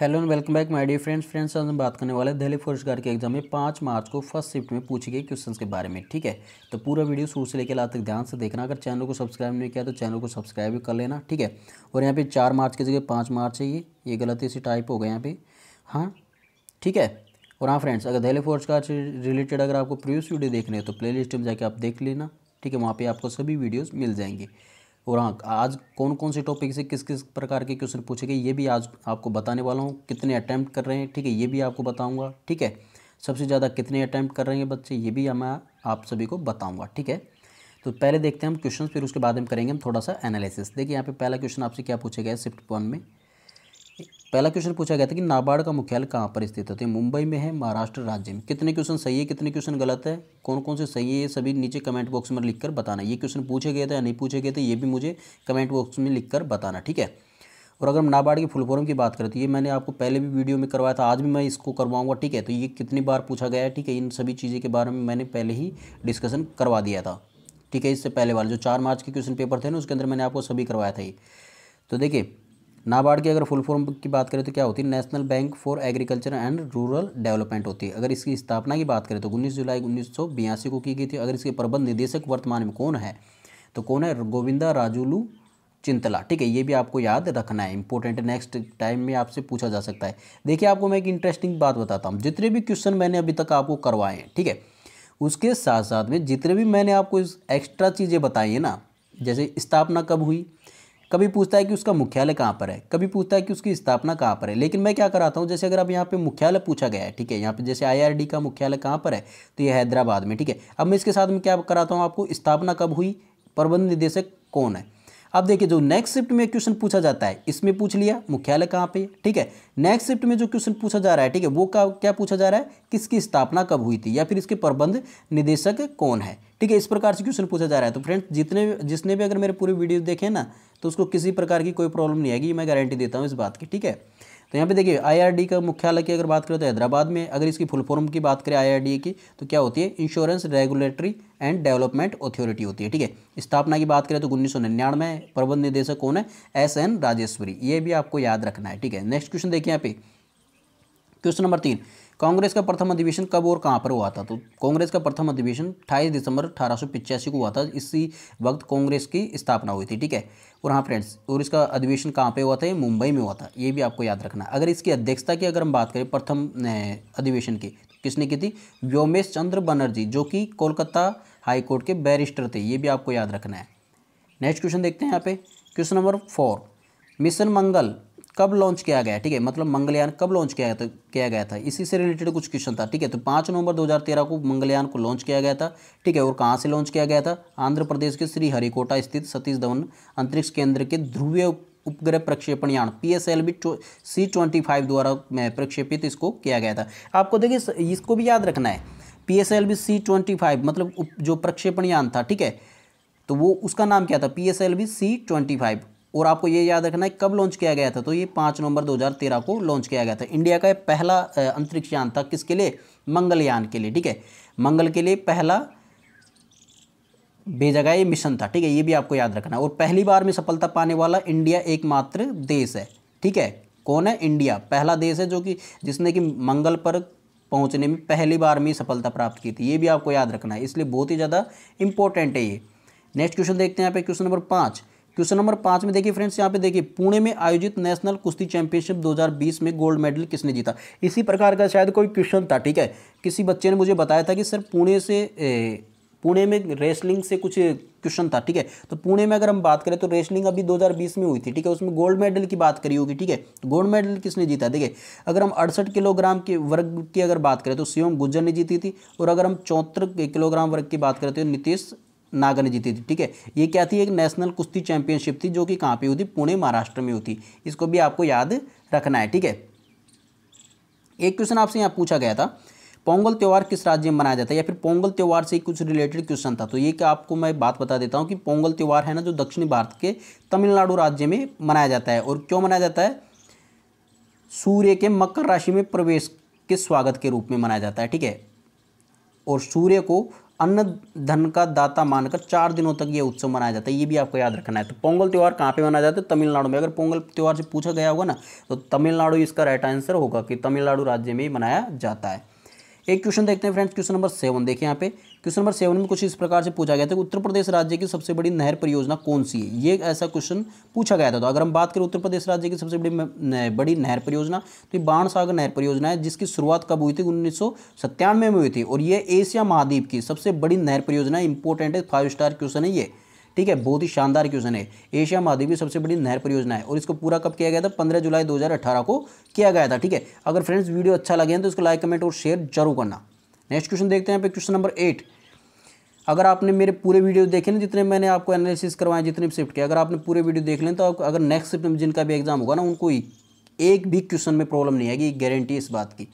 hello and welcome back my dear friends friends आज हम बात करने वाले दिल्ली फोर्स गार्ड के एग्जाम में पाँच मार्च को फर्स्ट शिफ्ट में पूछे गए क्वेश्चंस के बारे में ठीक है तो पूरा वीडियो शुरू से लेकर लास्ट तक ध्यान से देखना अगर चैनल को सब्सक्राइब नहीं किया तो चैनल को सब्सक्राइब भी कर लेना ठीक है और यहाँ पे चार मार्च की जगह पाँच मार्च है ये ये गलती से टाइप हो गए यहाँ पे हाँ ठीक है और हाँ फ्रेंड्स अगर दिल्ली फोर्स गार्ड से रिलेटेड अगर आपको प्रीवियस वीडियो देखने हैं तो प्ले में जाकर आप देख लेना ठीक है वहाँ पर आपको सभी वीडियोज़ मिल जाएंगी और हाँ आज कौन कौन से टॉपिक से किस किस प्रकार के क्वेश्चन पूछे गए ये भी आज आपको बताने वाला हूँ कितने अटैम्प्ट कर रहे हैं ठीक है ये भी आपको बताऊँगा ठीक है सबसे ज़्यादा कितने अटैम्प्ट कर रहे हैं बच्चे ये भी मैं आप सभी को बताऊँगा ठीक है तो पहले देखते हैं हम क्वेश्चन फिर उसके बाद हम करेंगे हम थोड़ा सा एनालिसिस देखिए यहाँ पे पहला क्वेश्चन आपसे क्या पूछे गया शिफ्ट वन में पहला क्वेश्चन पूछा गया था कि नाबार्ड का मुख्यालय कहाँ पर स्थित है तो मुंबई में है महाराष्ट्र राज्य में कितने क्वेश्चन सही है कितने क्वेश्चन गलत है कौन कौन से सही है ये सभी नीचे कमेंट बॉक्स में लिखकर बताना ये क्वेश्चन पूछे गए थे या नहीं पूछे गए थे ये भी मुझे कमेंट बॉक्स में लिखकर बताना ठीक है और अगर हम नाबार्ड के फुल फॉर्म की बात करें तो ये मैंने आपको पहले भी वीडियो में करवाया था आज भी मैं इसको करवाऊंगा ठीक है तो ये कितनी बार पूछा गया है ठीक है इन सभी चीज़ें के बारे में मैंने पहले ही डिस्कशन करवा दिया था ठीक है इससे पहले वाले जो चार मार्च के क्वेश्चन पेपर थे ना उसके अंदर मैंने आपको सभी करवाया था ये तो देखिए नाबार्ड की अगर फुल फॉर्म की बात करें तो क्या होती है national bank for agriculture and rural development होती है अगर इसकी स्थापना की बात करें तो उन्नीस जुलाई उन्नीस को की गई थी अगर इसके प्रबंध निदेशक वर्तमान में कौन है तो कौन है गोविंदा राजुलू चिंतला ठीक है ये भी आपको याद रखना है इंपॉर्टेंट नेक्स्ट टाइम में आपसे पूछा जा सकता है देखिए आपको मैं एक इंटरेस्टिंग बात बताता हूँ जितने भी क्वेश्चन मैंने अभी तक आपको करवाए हैं ठीक है उसके साथ साथ में जितने भी मैंने आपको एक्स्ट्रा चीज़ें बताई हैं ना जैसे स्थापना कब हुई कभी पूछता है कि उसका मुख्यालय कहाँ पर है कभी पूछता है कि उसकी स्थापना कहाँ पर है लेकिन मैं क्या कराता हूँ जैसे अगर आप यहाँ पे मुख्यालय पूछा गया है ठीक है यहाँ पे जैसे आईआरडी का मुख्यालय कहाँ पर है तो ये हैदराबाद में ठीक है अब मैं इसके साथ में क्या कराता हूँ आपको स्थापना कब हुई प्रबंध निदेशक कौन है अब देखिए जो नेक्स्ट शिफ्ट में क्वेश्चन पूछा जाता है इसमें पूछ लिया मुख्यालय कहाँ पे ठीक है नेक्स्ट शिफ्ट में जो क्वेश्चन पूछा जा रहा है ठीक है वो का, क्या पूछा जा रहा है किसकी स्थापना कब हुई थी या फिर इसके प्रबंध निदेशक कौन है ठीक है इस प्रकार से क्वेश्चन पूछा जा रहा है तो फ्रेंड्स जितने जिसने भी अगर मेरे पूरे वीडियो देखे ना तो उसको किसी प्रकार की कोई प्रॉब्लम नहीं आएगी मैं गारंटी देता हूँ इस बात की ठीक है तो यहाँ पे देखिए आईआरडी का मुख्यालय की अगर बात करें तो हैदराबाद में अगर इसकी फुल फॉर्म की बात करें आईआरडी की तो क्या होती है insurance regulatory and development authority होती है ठीक है स्थापना की बात करें तो उन्नीस सौ निन्यानवे प्रबंध निदेशक कौन है एस एन राजेश्वरी ये भी आपको याद रखना है ठीक है नेक्स्ट क्वेश्चन देखिए यहाँ पे क्वेश्चन नंबर तीन कांग्रेस का प्रथम अधिवेशन कब और कहाँ पर हुआ था तो कांग्रेस का प्रथम अधिवेशन 28 दिसंबर अठारह को हुआ था इसी वक्त कांग्रेस की स्थापना हुई थी ठीक है और हाँ फ्रेंड्स और इसका अधिवेशन कहाँ पे हुआ था ये मुंबई में हुआ था ये भी आपको याद रखना अगर इसकी अध्यक्षता की अगर हम बात करें प्रथम अधिवेशन की किसने की थी व्योमेश चंद्र बनर्जी जो कि कोलकाता हाईकोर्ट के बैरिस्टर थे ये भी आपको याद रखना है नेक्स्ट क्वेश्चन देखते हैं यहाँ पे question number four mission Mangal कब लॉन्च किया गया ठीक है मतलब मंगलयान कब लॉन्च किया गया था किया गया था इसी से रिलेटेड कुछ क्वेश्चन था ठीक है तो पाँच नवंबर 2013 को मंगलयान को लॉन्च किया गया था ठीक है और कहाँ से लॉन्च किया गया था आंध्र प्रदेश के श्री हरिकोटा स्थित सतीश धवन अंतरिक्ष केंद्र के ध्रुवीय उपग्रह प्रक्षेपण यान P S L V C twenty five द्वारा प्रक्षेपित इसको किया गया था आपको देखिए इसको भी याद रखना है P S L V C twenty five मतलब जो प्रक्षेपण यान था ठीक है तो वो उसका नाम क्या था P S L V C twenty five और आपको ये याद रखना है कब लॉन्च किया गया था तो ये पाँच नवंबर 2013 को लॉन्च किया गया था इंडिया का पहला अंतरिक्ष यान था किसके लिए मंगलयान के लिए ठीक है मंगल के लिए पहला भेजा गया ये मिशन था ठीक है ये भी आपको याद रखना है और पहली बार में सफलता पाने वाला इंडिया एकमात्र देश है ठीक है कौन है इंडिया पहला देश है जो कि जिसने कि मंगल पर पहुँचने में पहली बार में सफलता प्राप्त की थी ये भी आपको याद रखना है इसलिए बहुत ही ज़्यादा इंपॉर्टेंट है ये नेक्स्ट क्वेश्चन देखते हैं यहाँ पे क्वेश्चन नंबर पाँच क्वेश्चन नंबर पाँच में देखिए फ्रेंड्स यहाँ पे देखिए पुणे में आयोजित नेशनल कुश्ती चैंपियनशिप 2020 में गोल्ड मेडल किसने जीता इसी प्रकार का शायद कोई क्वेश्चन था ठीक है किसी बच्चे ने मुझे बताया था कि सर पुणे से ए, पुणे में रेसलिंग से कुछ क्वेश्चन था ठीक है तो पुणे में अगर हम बात करें तो रेसलिंग अभी 2020 में हुई थी ठीक है उसमें गोल्ड मेडल की बात करी होगी ठीक है तो गोल्ड मेडल किसने जीता देखिए अगर हम अड़सठ किलोग्राम के वर्ग की अगर बात करें तो शिवम गुज्जर ने जीती थी और अगर हम चौहत्तर किलोग्राम वर्ग की बात करें तो नीतीश नागा ने जीती थी ठीक है ये क्या थी एक नेशनल कुश्ती चैंपियनशिप थी जो कि कहाँ पे हुई थी पुणे महाराष्ट्र में हुई थी इसको भी आपको याद रखना है ठीक है एक क्वेश्चन आपसे यहाँ पूछा गया था पोंगल त्यौहार किस राज्य में मनाया जाता है या फिर पोंगल त्यौहार से कुछ रिलेटेड क्वेश्चन था तो ये क्या आपको मैं बात बता देता हूँ कि पोंगल त्यौहार है ना जो दक्षिण भारत के तमिलनाडु राज्य में मनाया जाता है और क्यों मनाया जाता है सूर्य के मकर राशि में प्रवेश के स्वागत के रूप में मनाया जाता है ठीक है और सूर्य को अन्न धन का दाता मानकर चार दिनों तक ये उत्सव मनाया जाता है ये भी आपको याद रखना है तो पोंगल त्यौहार कहाँ पे मनाया जाता है तमिलनाडु में अगर पोंगल त्यौहार से पूछा गया होगा ना तो तमिलनाडु इसका राइट आंसर होगा कि तमिलनाडु राज्य में ही मनाया जाता है एक क्वेश्चन देखते हैं फ्रेंड्स क्वेश्चन नंबर सेवन देखिए यहाँ पे क्वेश्चन नंबर सेवन में कुछ इस प्रकार से पूछा गया था उत्तर प्रदेश राज्य की सबसे बड़ी नहर परियोजना कौन सी है ये ऐसा क्वेश्चन पूछा गया था तो अगर हम बात करें उत्तर प्रदेश राज्य की सबसे बड़ी बड़ी नहर परियोजना तो ये बाण सागर नहर परियोजना है जिसकी शुरुआत कब हुई थी उन्नीस में हुई थी और ये एशिया महाद्वीप की सबसे बड़ी नहर परियोजना इंपॉर्टेंट है फाइव स्टार क्वेश्चन है ये ठीक है बहुत ही शानदार क्वेश्चन है एशिया महाद्वीप की सबसे बड़ी नहर परियोजना है और इसको पूरा कब किया गया था 15 जुलाई 2018 को किया गया था ठीक है अगर फ्रेंड्स वीडियो अच्छा लगे तो इसको लाइक कमेंट और शेयर जरूर करना नेक्स्ट क्वेश्चन देखते हैं पे क्वेश्चन नंबर एट अगर आपने मेरे पूरे वीडियो देखे ना जितने मैंने आपको एनालिसिस करवाए जितने भी शिफ्ट के अगर आपने पूरे वीडियो देख लें तो आप अगर नेक्स्ट शिफ्ट में जिनका भी एग्जाम होगा ना उनको ही एक भी क्वेश्चन में प्रॉब्लम नहीं आएगी गारंटी इस बात की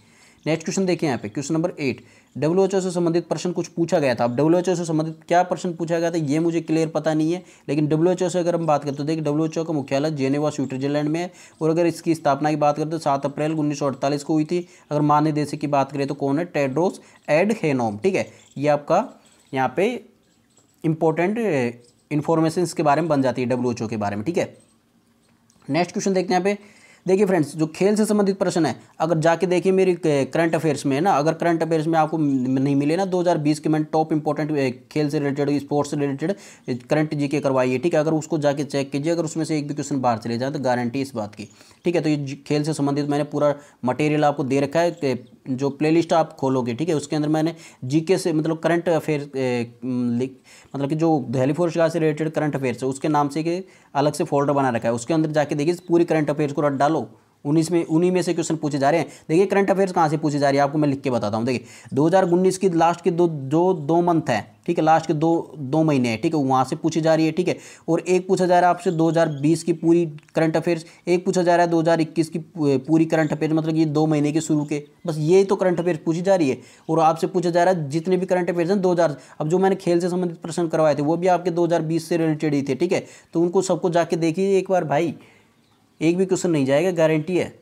नेक्स्ट क्वेश्चन देखें यहाँ पे क्वेश्चन नंबर एट डब्ल्यू से संबंधित प्रश्न कुछ पूछा गया था अब डब्ल्यू से संबंधित क्या प्रश्न पूछा गया था ये मुझे क्लियर पता नहीं है लेकिन डब्ल्यू से अगर हम बात करते तो देखिए डब्ल्यू का मुख्यालय जेनेवा स्विट्जरलैंड में है और अगर इसकी स्थापना की बात करें तो सात अप्रैल उन्नीस को हुई थी अगर मान्य देश की बात करें तो कौन है टेड्रोस एड हेनोम ठीक है ये आपका यहाँ पे इंपॉर्टेंट इन्फॉर्मेशन eh, के बारे में बन जाती है डब्ल्यू के बारे में ठीक है नेक्स्ट क्वेश्चन देखते हैं यहाँ पे देखिए फ्रेंड्स जो खेल से संबंधित प्रश्न है अगर जाके देखिए मेरी करंट eh, अफेयर्स में है ना अगर करंट अफेयर्स में आपको नहीं मिले ना 2020 के मैंने टॉप इंपॉर्टेंट eh, खेल से रिलेटेड स्पोर्ट्स से रिलेटेड करंट जी के करवाई है ठीक है अगर उसको जाके चेक कीजिए अगर उसमें से एक भी क्वेश्चन बाहर चले जाए तो गारंटी इस बात की ठीक है तो ये खेल से संबंधित मैंने पूरा मटेरियल आपको दे रखा है जो प्लेलिस्ट आप खोलोगे ठीक है उसके अंदर मैंने जीके से मतलब करंट अफेयर मतलब कि जो दहली फोर्स से रिलेटेड करंट अफेयर्स है उसके नाम से के अलग से फोल्डर बना रखा है उसके अंदर जाके देखिए पूरी करंट अफेयर्स को रट डालो उन्नीस में उन्हीं में से क्वेश्चन पूछे जा रहे हैं देखिए करंट अफेयर्स कहाँ से पूछे जा रहे हैं आपको मैं लिख के बताता हूँ देखिए 2019 की लास्ट के दो जो दो मंथ है ठीक है लास्ट के दो दो महीने हैं ठीक है वहाँ से पूछी जा रही है ठीक है और एक पूछा जा रहा है आपसे 2020 की पूरी करंट अफेयर्स एक पूछा जा रहा है इक्कीस की पूरी करंट अफेयर्स मतलब ये दो महीने के शुरू के बस ये तो करंट अफेयर्स पूछी जा रही है और आपसे पूछा जा रहा है जितने भी करंट अफेयर्स हैं दो अब जो मैंने खेल से संबंधित प्रश्न करवाए थे वो भी आपके दो से रिलेटेड ही थे ठीक है तो उनको सबको जाके देखिए एक बार भाई एक भी क्वेश्चन नहीं जाएगा गारंटी है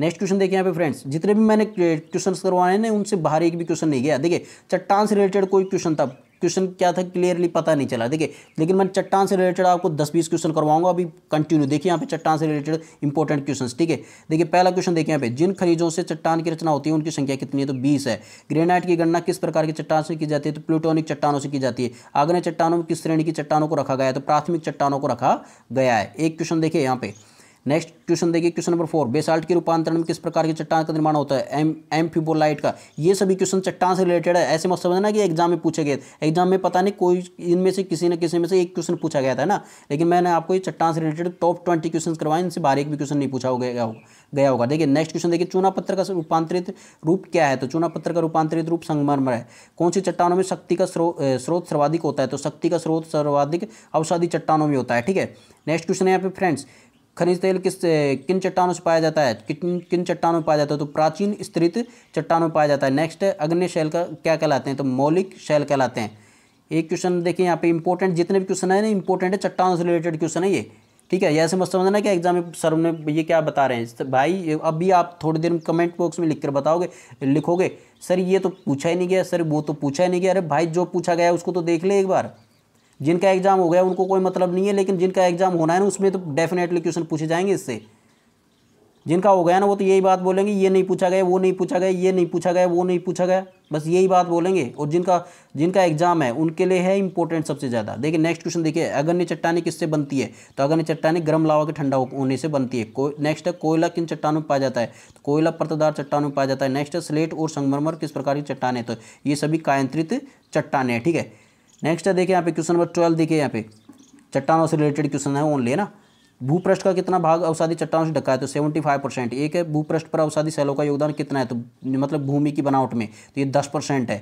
नेक्स्ट क्वेश्चन देखिए यहाँ पे फ्रेंड्स जितने भी मैंने क्वेश्चन करवाए हैं ना उनसे बाहर एक भी क्वेश्चन नहीं गया देखिए चट्टान से रिलेटेड कोई क्वेश्चन था क्वेश्चन क्या था क्लियरली पता नहीं चला देखिए लेकिन मैं चट्टान से रिलेटेड आपको दस बीस क्वेश्चन करवाऊंगा अभी कंटिन्यू देखिए यहाँ पे चट्टान से रिलेटेड इंपॉर्टेंट क्वेश्चन ठीक है देखिए पहला क्वेश्चन देखिए यहाँ पे जिन खनिजों से चट्टान की रचना होती है उनकी संख्या कितनी है तो बीस है ग्रेनाइट की गणना किस प्रकार की चट्टान से की जाती है तो प्लूटोनिक चट्टानों से की जाती है आग्नेय चट्टानों में किस श्रेणी की चट्टानों को रखा गया है तो प्राथमिक चट्टानों को रखा गया है एक क्वेश्चन देखिए यहाँ पे नेक्स्ट क्वेश्चन देखिए क्वेश्चन नंबर फोर बेसाल्ट के रूपांतरण में किस प्रकार की चट्टान का निर्माण होता है एम फ्यूबोलाइट का ये सभी क्वेश्चन चट्टान से रिलेटेड है ऐसे मत समझना कि एग्जाम में पूछे गए एग्जाम में पता नहीं कोई इनमें से किसी न किसी में से एक क्वेश्चन पूछा गया था ना लेकिन मैंने आपको ये चट्टान से रिलेटेड टॉप ट्वेंटी क्वेश्चन करवाए इनसे बाहर एक भी क्वेश्चन नहीं पूछा गया गया होगा देखिए नेक्स्ट क्वेश्चन देखिए चूना पत्र का रूपांतरित रूप क्या है तो चूना पत्र का रूपांतरित रूप संगमरमर है कौन सी चट्टानों में शक्ति का स्रोत सर्वाधिक होता है तो शक्ति का स्रोत सर्वाधिक अवसादी चट्टानों में होता है ठीक है नेक्स्ट क्वेश्चन है यहाँ पे फ्रेंड्स खनिज तेल किस किन चट्टानों से पाया जाता है किन किन चट्टानों में पाया जाता है तो प्राचीन स्त्रित चट्टानों में पाया जाता है नेक्स्ट अग्नि शैल का क्या कहलाते हैं तो मौलिक शैल कहलाते हैं एक क्वेश्चन देखिए यहाँ पे इंपॉर्टेंट जितने भी क्वेश्चन है ना इंपॉर्टेंट है चट्टानों से रिलेटेड क्वेश्चन है ये ठीक है ऐसे मत समझना कि एग्जाम में सर ने ये क्या बता रहे हैं तो भाई अब भी आप थोड़ी देर कमेंट बॉक्स में लिख कर बताओगे लिखोगे सर ये तो पूछा ही नहीं गया सर वो तो पूछा ही नहीं गया अरे भाई जो पूछा गया उसको तो देख ले एक बार जिनका एग्ज़ाम हो गया उनको कोई मतलब नहीं है लेकिन जिनका एग्ज़ाम होना है ना उसमें तो डेफिनेटली क्वेश्चन पूछे जाएंगे इससे जिनका हो गया ना वो तो यही बात बोलेंगे ये नहीं पूछा गया वो नहीं पूछा गया ये नहीं पूछा गया वो नहीं पूछा गया बस यही बात बोलेंगे और जिनका जिनका एग्जाम है उनके लिए है इंपॉर्टेंट सबसे ज़्यादा देखिए नेक्स्ट क्वेश्चन देखिए अगन्य चट्टानी किससे बनती है तो अगन्य चट्टानी गर्म लावा के ठंडा होने से बनती है को, नेक्स्ट है कोयला किन चट्टानों में पाया जाता है तो कोयला पर्तदार चट्टानों में पाया जाता है नेक्स्ट है स्लेट और संगमरमर किस प्रकार की चट्टान है तो ये सभी कायंत्रित चट्टान है ठीक है नेक्स्ट है देखिए यहाँ पे क्वेश्चन नंबर ट्वेल्व देखिए यहाँ पे चट्टानों से रिलेटेड क्वेश्चन है ओनली है ना भूपृष्ठ का कितना भाग अवसादी चट्टानों से ढका है तो सेवेंटी फाइव परसेंट एक है भूपृष्ठ पर अवसादी सैलों का योगदान कितना है तो मतलब भूमि की बनावट में तो ये दस परसेंट है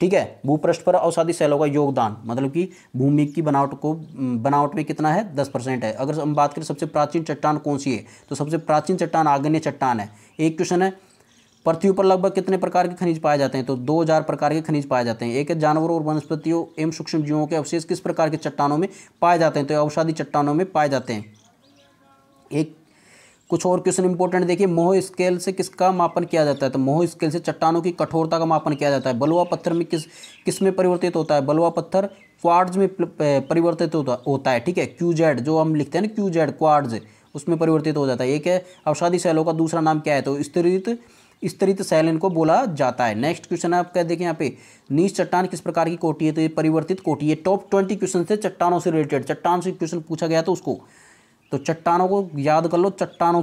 ठीक है भूपृष्ठ पर अवसादी सैलों का योगदान मतलब कि भूमि की बनावट को बनावट में कितना है दस परसेंट है अगर हम बात करें सबसे प्राचीन चट्टान कौन सी है तो सबसे प्राचीन चट्टान आग्नेय चट्टान है एक क्वेश्चन है पृथ्वी पर लगभग कितने प्रकार के खनिज पाए जाते हैं तो 2000 प्रकार के खनिज पाए जाते हैं एक जानवरों और वनस्पतियों एवं सूक्ष्म जीवों के अवशेष किस प्रकार के चट्टानों में पाए जाते हैं तो औषधि चट्टानों में पाए जाते हैं एक कुछ और क्वेश्चन इंपॉर्टेंट देखिए मोह स्केल से किसका मापन किया जाता है तो मोह स्केल से चट्टानों की कठोरता का मापन किया जाता है बलुआ पत्थर में किस किस में परिवर्तित होता है बलुआ पत्थर क्वार्ड्स में परिवर्तित होता है ठीक है क्यू जेड जो हम लिखते हैं ना क्यू जेड क्वार्ड्स उसमें परिवर्तित हो जाता है एक है अवसादी शैलों का दूसरा नाम क्या है तो स्त्रित स्तरित शैल को बोला जाता है नेक्स्ट क्वेश्चन आप क्या देखें यहाँ पे नीच चट्टान किस प्रकार की कोटी है तो ये परिवर्तित कोटी है टॉप ट्वेंटी क्वेश्चन थे चट्टानों से रिलेटेड चट्टान से क्वेश्चन पूछा गया तो उसको तो चट्टानों को याद कर लो चट्टानों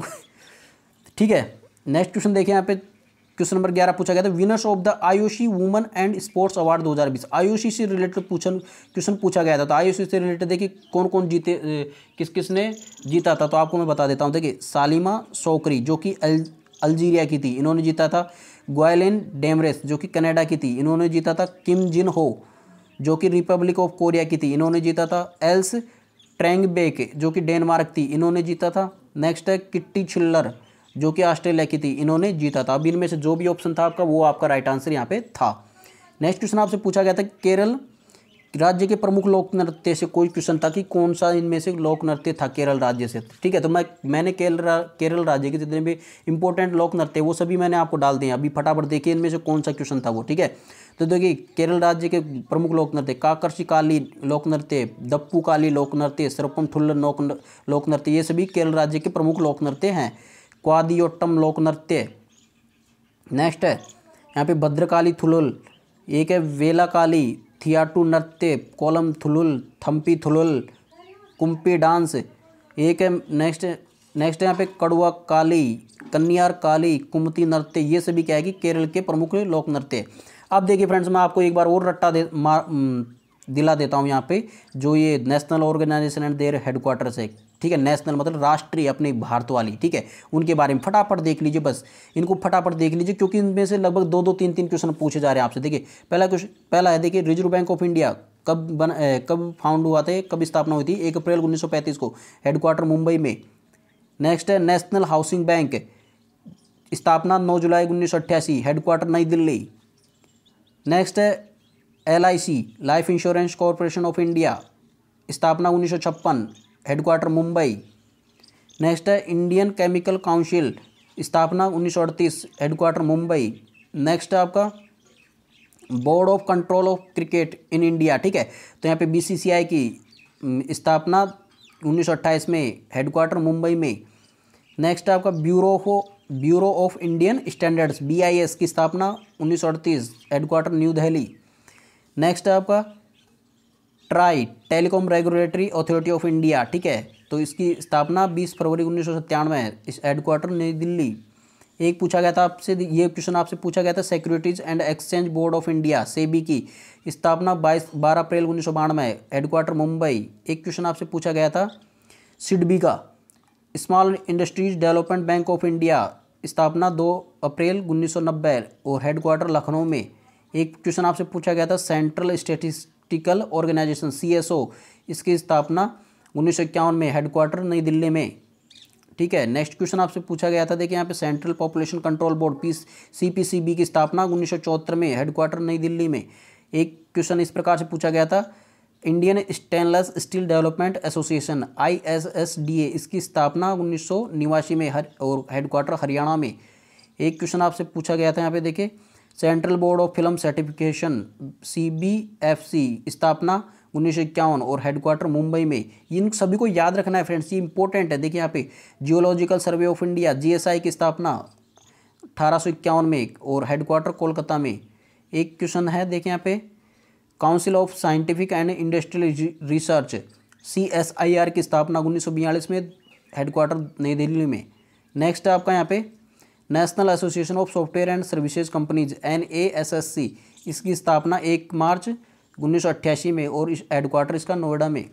ठीक है नेक्स्ट क्वेश्चन देखिए यहाँ पे क्वेश्चन नंबर ग्यारह पूछा गया था विनर्स ऑफ द आयुषी वुमन एंड स्पोर्ट्स अवार्ड 2020 आयुषी से रिलेटेड पूछन क्वेश्चन पूछा गया था तो आयुषी से रिलेटेड देखिए कौन कौन जीते किस किस ने जीता था तो आपको मैं बता देता हूँ देखिए सालिमा सोकरी जो कि एल अल्जीरिया की थी इन्होंने जीता था ग्वाइलिन डेमरेस जो कि कनाडा की थी इन्होंने जीता था किम जिन हो जो कि रिपब्लिक ऑफ कोरिया की थी इन्होंने जीता था एल्स ट्रेंगबेक जो कि डेनमार्क थी इन्होंने जीता था नेक्स्ट है किट्टी छिल्लर जो कि ऑस्ट्रेलिया की थी इन्होंने जीता था अब इनमें से जो भी ऑप्शन था आपका वो आपका राइट आंसर यहाँ पे था नेक्स्ट क्वेश्चन आपसे पूछा गया था केरल राज्य के प्रमुख लोक नृत्य से कोई क्वेश्चन था कि कौन सा इनमें से लोक नृत्य था केरल राज्य से ठीक है तो मैं मैंने केरल केरल राज्य के जितने भी इंपॉर्टेंट लोक नृत्य वो सभी मैंने आपको डाल दिए अभी फटाफट देखिए इनमें से कौन सा क्वेश्चन था वो ठीक है तो देखिए केरल राज्य के प्रमुख लोक नृत्य काकर्षी काली लोक नृत्य दप्पू काली लोक नृत्य सरपम थुल्लर लोक लोक नृत्य ये सभी केरल राज्य के प्रमुख लोक नृत्य हैं क्वादियोट्टम लोक नृत्य नेक्स्ट है यहाँ पे भद्रकाली थुलुल एक है वेला काली थियाटू नृत्य कोलम थुलुल थम्पी थुलुल कुम्पी डांस एक है नेक्स्ट नेक्स्ट यहाँ पे कड़वा काली कन्यार काली कुमती नृत्य ये सभी क्या है कि केरल के प्रमुख लोक नृत्य अब देखिए फ्रेंड्स मैं आपको एक बार और रट्टा दे मार दिला देता हूँ यहाँ पे जो ये national organisation and their headquarters है ठीक है नेशनल मतलब राष्ट्रीय अपने भारत वाली ठीक है उनके बारे में फटाफट देख लीजिए बस इनको फटाफट देख लीजिए क्योंकि इनमें से लगभग दो दो तीन तीन क्वेश्चन पूछे जा रहे हैं आपसे देखिए पहला क्वेश्चन पहला है देखिए रिजर्व बैंक ऑफ इंडिया कब बन ए, कब फाउंड हुआ थे कब स्थापना हुई थी एक अप्रैल उन्नीस को हेडक्वार्टर मुंबई में नेक्स्ट है नेशनल हाउसिंग बैंक स्थापना नौ जुलाई उन्नीस सौ हेडक्वार्टर नई दिल्ली नेक्स्ट है L life insurance corporation of India स्थापना उन्नीस हेडक्वार्टर मुंबई नेक्स्ट है इंडियन केमिकल काउंसिल स्थापना उन्नीस सौ अड़तीस हेडक्वार्टर मुंबई नेक्स्ट है आपका board of control of cricket in India ठीक है तो यहाँ पे बीसीसीआई की स्थापना 1928 में हेडक्वार्टर मुंबई में नेक्स्ट आपका bureau bureau of Indian standards BIS की स्थापना 1938 हेडक्वार्टर न्यू दिल्ली नेक्स्ट आपका TRAI telecom regulatory authority of India ठीक है तो इसकी स्थापना 20 फरवरी उन्नीस सौ सत्तानवे है इस हेडक्वार्टर नई दिल्ली एक पूछा गया था आपसे ये क्वेश्चन आपसे पूछा गया था securities and exchange board of India SEBI की स्थापना बाईस बारह अप्रैल उन्नीस सौ बानवे हेडक्वार्टर मुंबई एक क्वेश्चन आपसे पूछा गया था सिडबी का small industries development bank of India स्थापना दो अप्रैल उन्नीस सौ नब्बे और हेडक्वार्टर लखनऊ में एक क्वेश्चन आपसे पूछा गया था central statis pharmaceutical organisation CSO इसकी स्थापना उन्नीस में हेडक्वार्टर नई दिल्ली में ठीक है नेक्स्ट क्वेश्चन आपसे पूछा गया था देखिए यहाँ पे central population control board P B की स्थापना उन्नीस में हेडक्वार्टर नई दिल्ली में एक क्वेश्चन इस प्रकार से पूछा गया था Indian stainless steel development association ISSDA इसकी स्थापना उन्नीस में हर और हेडक्वार्टर हरियाणा में एक क्वेश्चन आपसे पूछा गया था यहाँ पे देखिए central board of film certification CBFC स्थापना उन्नीस और हेडक्वार्टर मुंबई में इन सभी को याद रखना है फ्रेंड्स ये इंपॉर्टेंट है देखिए यहाँ पे geological survey of India GSI की स्थापना अठारह में और हेडक्वार्टर कोलकाता में एक क्वेश्चन है देखिए यहाँ पे council of scientific and industrial research C की स्थापना उन्नीस में हेडक्वार्टर नई दिल्ली में नेक्स्ट है आपका यहाँ पे national association of software and services companies N इसकी स्थापना एक मार्च उन्नीस में और इस हेडक्वार्टर इसका नोएडा में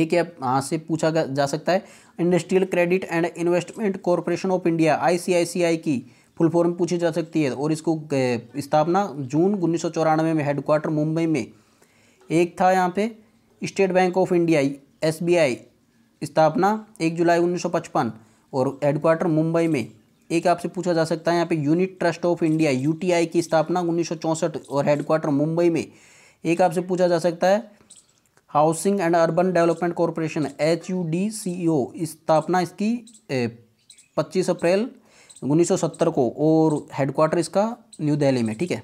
एक ऐप हाँ से पूछा जा सकता है industrial credit and investment corporation of India ICICI की फुल फॉर्म पूछी जा सकती है और इसको स्थापना जून उन्नीस में हेडक्वार्टर मुंबई में एक था यहाँ पे state bank of India SBI स्थापना एक जुलाई पचपन और हेडक्वार्टर मुंबई में एक आपसे पूछा जा सकता है यहाँ पे unit trust of India UTI की स्थापना उन्नीस और हेडक्वार्टर मुंबई में एक आपसे पूछा जा सकता है housing and urban development corporation H U D C O स्थापना इसकी पच्चीस अप्रैल सत्तर को और हेडक्वार्टर इसका न्यू दिल्ली में ठीक है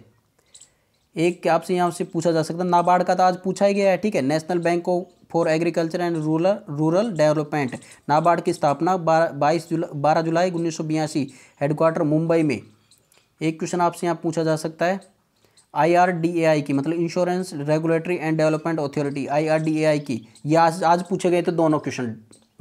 एक आपसे यहाँ से पूछा जा सकता है नाबार्ड का तो आज पूछा ही गया है ठीक है national bank of for agriculture and rural rural development NABARD की स्थापना बाईस जुला, जुलाई बारह जुलाई उन्नीस सौ बयासी हेडक्वार्टर मुंबई में एक क्वेश्चन आपसे यहाँ पूछा जा सकता है आई की मतलब insurance regulatory and development authority I की ये आज आज पूछे गए थे दोनों क्वेश्चन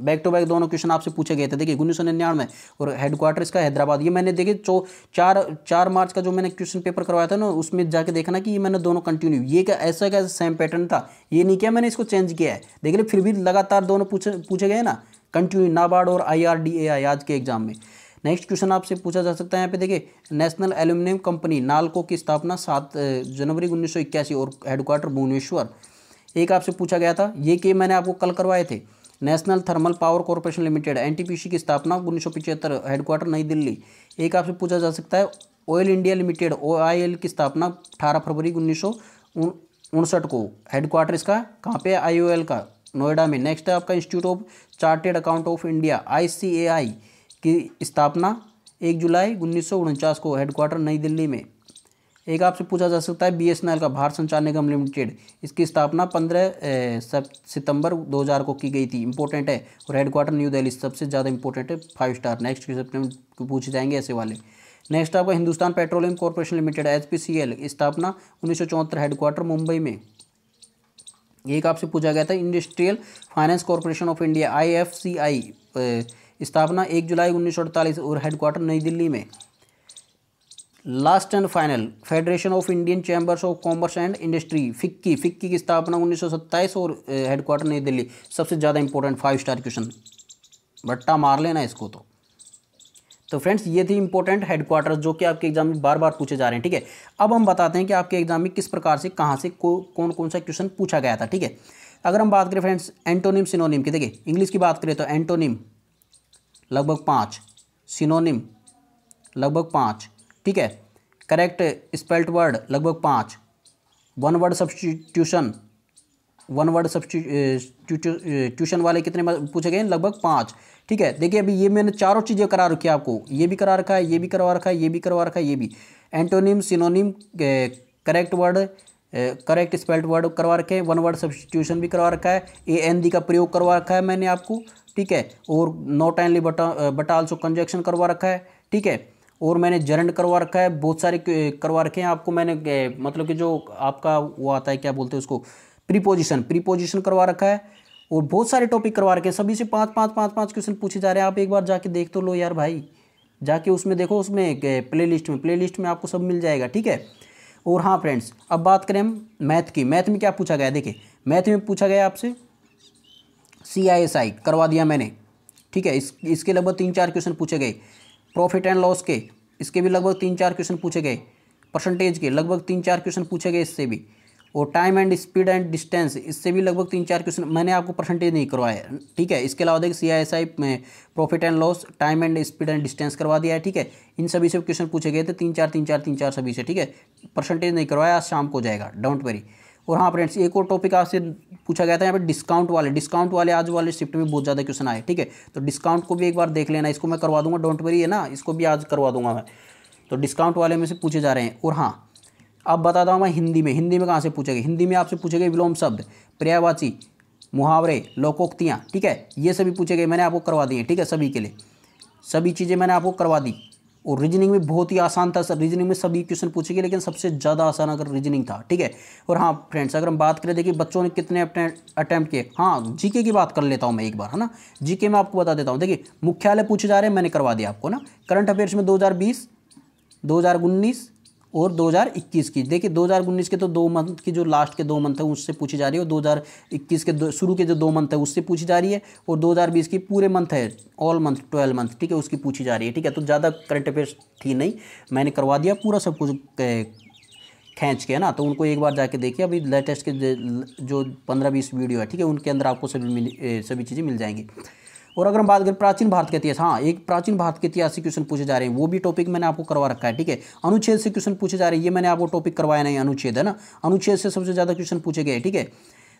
बैक टू बैक दोनों क्वेश्चन आपसे पूछे गए थे देखिए उन्नीस सौ निन्यानवे और हेडक्वार्टर इसका हैदराबाद ये मैंने देखिए जो चार चार मार्च का जो मैंने क्वेश्चन पेपर करवाया था ना उसमें जाके देखना कि ये मैंने दोनों कंटिन्यू ये क्या ऐसा क्या सेम पैटर्न था ये नहीं किया मैंने इसको चेंज किया है देखिए फिर भी लगातार दोनों पूछे पूछे गए ना कंटिन्यू नाबार्ड और आई आज के एग्जाम में नेक्स्ट क्वेश्चन आपसे पूछा जा सकता है यहाँ पे देखिए नेशनल एल्यूमिनियम कंपनी नालको की स्थापना सात जनवरी उन्नीस और हेडक्वार्टर भुवनेश्वर एक आपसे पूछा गया था ये कि मैंने आपको कल करवाए थे national thermal power corporation limited N की स्थापना उन्नीस सौ पिचहत्तर हेडक्वार्टर नई दिल्ली एक आपसे पूछा जा सकता है ऑयल इंडिया लिमिटेड ओ की स्थापना अठारह फरवरी उन्नीस सौ उनसठ को हेडक्वार्टर इसका कहाँ पे आई का नोएडा में नेक्स्ट है आपका institute of chartered account of India I की स्थापना एक जुलाई उन्नीस को हेडक्वार्टर नई दिल्ली में एक आपसे पूछा जा सकता है बीएसएनएल का भारत संचार निगम लिमिटेड इसकी स्थापना पंद्रह सितंबर 2000 को की गई थी इंपॉर्टेंट है और हेडक्वार्टर न्यू दिल्ली सबसे ज़्यादा इंपॉर्टेंट है फाइव स्टार नेक्स्ट क्वेश्चन पूछे जाएंगे ऐसे वाले नेक्स्ट आपका Hindustan petroleum corporation limited H P C L स्थापना उन्नीस हेडक्वार्टर मुंबई में एक आपसे पूछा गया था industrial finance corporation of India I स्थापना एक जुलाई उन्नीस और हेडक्वार्टर नई दिल्ली में last and final federation of Indian chambers of commerce and industry FICCI FICCI की स्थापना 1927 और हेडक्वार्टर नई दिल्ली सबसे ज़्यादा इंपॉर्टेंट फाइव स्टार क्वेश्चन बट्टा मार लेना इसको तो तो फ्रेंड्स ये थी इंपॉर्टेंट हेडक्वार्टर जो कि आपके एग्जाम में बार बार पूछे जा रहे हैं ठीक है अब हम बताते हैं कि आपके एग्जाम में किस प्रकार से कहाँ से को, कौन कौन सा क्वेश्चन पूछा गया था ठीक है अगर हम बात करें फ्रेंड्स एंटोनिम सिनोनिम की देखिए इंग्लिश की बात करें तो एंटोनिम लगभग पाँच सिनोनिम लगभग पाँच ठीक है करेक्ट स्पेल्ट वर्ड लगभग पाँच one word substitution one word substitution वाले कितने पूछे गए लगभग पाँच ठीक है देखिए अभी ये मैंने चारों चीज़ें करा रखी है आपको ये भी करा रखा है ये भी करवा रखा है ये भी करवा रखा है ये भी antonym synonym correct word correct spelt word करवा रखे हैं वन वर्ड सब्सटीट्यूशन भी करवा रखा है ए एन दी का प्रयोग करवा रखा है मैंने आपको ठीक है और नॉट एनली बटा बटा आल्सो कंजेक्शन करवा रखा है ठीक है और मैंने जरंड करवा रखा है बहुत सारे करवा रखे हैं आपको मैंने मतलब कि जो आपका वो आता है क्या बोलते हैं उसको प्रीपोजिशन प्रीपोजिशन करवा रखा है और बहुत सारे टॉपिक करवा रखे हैं सभी से पाँच पाँच पाँच पाँच क्वेश्चन पूछे जा रहे हैं आप एक बार जाके देख तो लो यार भाई जाके उसमें देखो उसमें प्ले लिस्ट में प्ले लिस्ट में आपको सब मिल जाएगा ठीक है और हाँ फ्रेंड्स अब बात करें हम मैथ की मैथ में क्या पूछा गया देखिए मैथ में पूछा गया आपसे सी आई एस आई करवा दिया मैंने ठीक है इस इसके लगभग तीन चार क्वेश्चन पूछे गए प्रॉफिट एंड लॉस के इसके भी लगभग तीन चार क्वेश्चन पूछे गए परसेंटेज के लगभग तीन चार क्वेश्चन पूछे गए इससे भी और time and speed and distance इससे भी लगभग तीन चार क्वेश्चन मैंने आपको परसेंटेज नहीं करवाया ठीक है इसके अलावा देखिए सी आई एस आई में profit and loss time and speed and distance करवा दिया है ठीक है इन सभी से क्वेश्चन पूछे गए थे तीन चार तीन चार तीन चार सभी से ठीक है परसेंटेज नहीं करवाया आज शाम को जाएगा डोंट वरी और हाँ फ्रेंड्स एक और टॉपिक आपसे पूछा गया था यहाँ पे डिस्काउंट वाले डिस्काउंट वाले आज वाले शिफ्ट में बहुत ज़्यादा क्वेश्चन आए ठीक है तो डिस्काउंट को भी एक बार देख लेना इसको मैं करवा दूंगा डोंट वरी है ना इसको भी आज करवा दूंगा मैं तो डिस्काउंट वाले में से पूछे जा रहे हैं और हाँ अब बताता हूँ मैं हिंदी में हिंदी में कहाँ से पूछेगा हिंदी में आपसे पूछेगा विलोम शब्द पर्यायवाची मुहावरे लोकोक्तियाँ ठीक है ये सभी पूछे गए मैंने आपको करवा दिए ठीक है सभी के लिए सभी चीज़ें मैंने आपको करवा दी और रीजनिंग में बहुत ही आसान था सर रीजनिंग में सभी क्वेश्चन पूछे गए लेकिन सबसे ज़्यादा आसान अगर रीजनिंग था ठीक है और हाँ फ्रेंड्स अगर हम बात करें देखिए बच्चों ने कितने अटैम्प्ट किए हाँ जीके की बात कर लेता हूँ मैं एक बार है ना जीके में आपको बता देता हूँ देखिए मुख्यालय पूछे जा रहे हैं मैंने करवा दिया आपको ना करंट अफेयर्स में दो हज़ार बीस दो हज़ार उन्नीस और 2021 की देखिए 2019 के तो दो मंथ की जो लास्ट के दो मंथ है उससे पूछी जा रही है और 2021 के शुरू के जो दो मंथ है उससे पूछी जा रही है और 2020 की पूरे मंथ है ऑल मंथ ट्वेल्व मंथ ठीक है उसकी पूछी जा रही है ठीक है तो ज़्यादा करंट अफेयर्स थी नहीं मैंने करवा दिया पूरा सब कुछ खींच के है ना तो उनको एक बार जाके देखिए अभी लेटेस्ट के जो पंद्रह बीस वीडियो है ठीक है उनके अंदर आपको सभी सभी चीज़ें मिल जाएंगी और अगर हम बात करें प्राचीन भारत के इतिहास हाँ एक प्राचीन भारत के इतिहास से क्वेश्चन पूछे जा रहे हैं वो भी टॉपिक मैंने आपको करवा रखा है ठीक है अनुच्छेद से क्वेश्चन पूछे जा रहे हैं ये मैंने आपको टॉपिक करवाया नहीं अनुच्छेद है ना अनुच्छेद से सबसे ज़्यादा क्वेश्चन पूछे गए ठीक है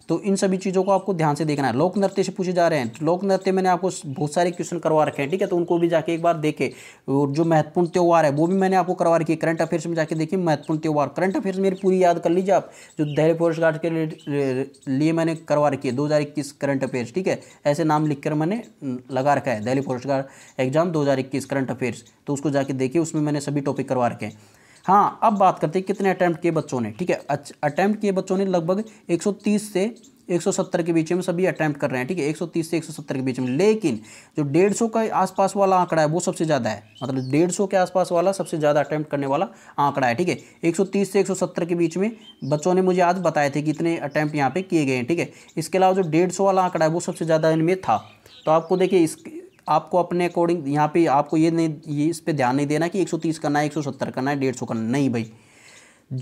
तो इन सभी चीज़ों को आपको ध्यान से देखना है लोक नृत्य से पूछे जा रहे हैं लोक नृत्य मैंने आपको बहुत सारे क्वेश्चन करवा रखे हैं ठीक है तो उनको भी जाके एक बार देखे और जो महत्वपूर्ण त्यौहार है वो भी मैंने आपको करवा रखी है करंट अफेयर्स में जाके देखिए महत्वपूर्ण त्यौहार करंट अफेयर्स मेरी पूरी याद कर लीजिए आप जो दहली फोरेस्ट गार्ड के लिए मैंने करवा रखी है दो करंट अफेयर्स ठीक है ऐसे नाम लिख मैंने लगा रखा है दहली फोरेस्ट गार्ड एग्जाम दो करंट अफेयर्स तो उसको जाके देखिए उसमें मैंने सभी टॉपिक करवा रखे हैं हाँ अब बात करते हैं कितने अटैम्प्ट किए बच्चों ने ठीक है अटैम्प्ट किए बच्चों ने लगभग 130 से 170 के बीच में सभी अटैम्प्ट कर रहे हैं ठीक है 130 से 170 के बीच में लेकिन जो 150 का आसपास वाला आंकड़ा है वो सबसे ज़्यादा है मतलब 150 के आसपास वाला सबसे ज़्यादा अटैम्प्ट करने वाला आंकड़ा है ठीक है 130 से 170 के बीच में बच्चों ने मुझे आज बताए थे कि इतने अटैम्प्ट यहाँ पे किए गए हैं ठीक है इसके अलावा जो डेढ़ वाला आंकड़ा है वो सबसे ज़्यादा इनमें था तो आपको देखिए इस आपको अपने अकॉर्डिंग यहाँ पे आपको ये नहीं ये इस पर ध्यान नहीं देना कि 130 करना है 170 करना है 150 करना नहीं भाई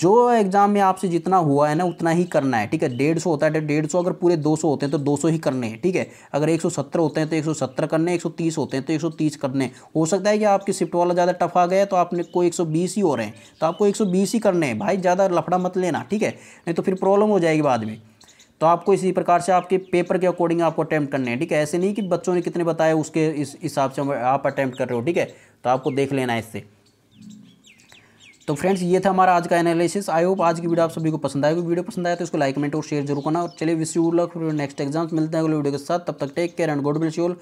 जो एग्ज़ाम में आपसे जितना हुआ है ना उतना ही करना है ठीक है डेढ़ सौ होता है तो डेढ़ सौ अगर पूरे दो सौ होते हैं तो दो सौ ही करने हैं ठीक है अगर एक सौ सत्तर होते हैं तो एक सौ सत्तर करने हैं एक सौ तीस होते हैं तो एक सौ तीस करने हो सकता है कि आपकी शिफ्ट वाला ज़्यादा टफ आ गया तो आपने को एक सौ बीस ही हो रहे हैं तो आपको एक सौ बीस ही करने हैं भाई ज़्यादा लफड़ा मत लेना ठीक है नहीं तो फिर प्रॉब्लम हो जाएगी बाद में तो आपको इसी प्रकार से आपके पेपर के अकॉर्डिंग आपको अटैम्प्ट करने हैं ठीक है ऐसे नहीं कि बच्चों ने कितने बताए उसके इस हिसाब से आप अटैम्प्ट कर रहे हो ठीक है तो आपको देख लेना है इससे तो फ्रेंड्स ये था हमारा आज का एनालिसिस आई होप आज की वीडियो आप सभी को पसंद आएगी वीडियो पसंद आया तो इसको लाइक कमेंट और शेयर जरूर करना और चलिए wish you luck next exams मिलते हैं अगले वीडियो के साथ तब तक take care and good will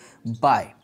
bye